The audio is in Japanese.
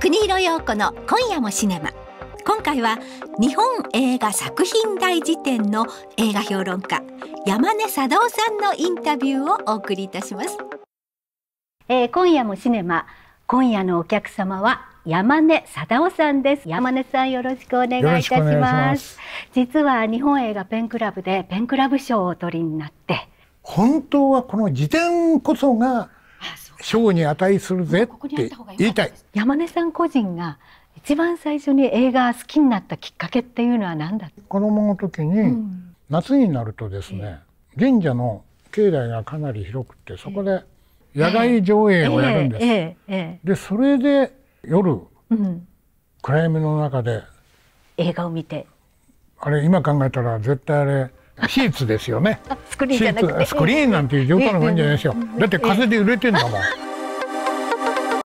国広陽子の今夜もシネマ今回は日本映画作品大辞典の映画評論家山根佐道さんのインタビューをお送りいたします、えー、今夜もシネマ今夜のお客様は山根貞夫さんです山根さんよろしくお願いいたします実は日本映画ペンクラブでペンクラブ賞を取りになって本当はこの辞典こそが賞に値するぜって言いたい山根さん個人が一番最初に映画好きになったきっかけっていうのは何だ子供の時に、うん、夏になるとですね、えー、神社の境内がかなり広くてそこで野外上映をやるんです、えーえー、でそれで夜、うん、暗闇の中で映画を見てあれ今考えたら絶対あれシーツですよね。スクリーンスクリーンなんていう冗談のいんじゃないですよ。だって風で揺れてんだもん。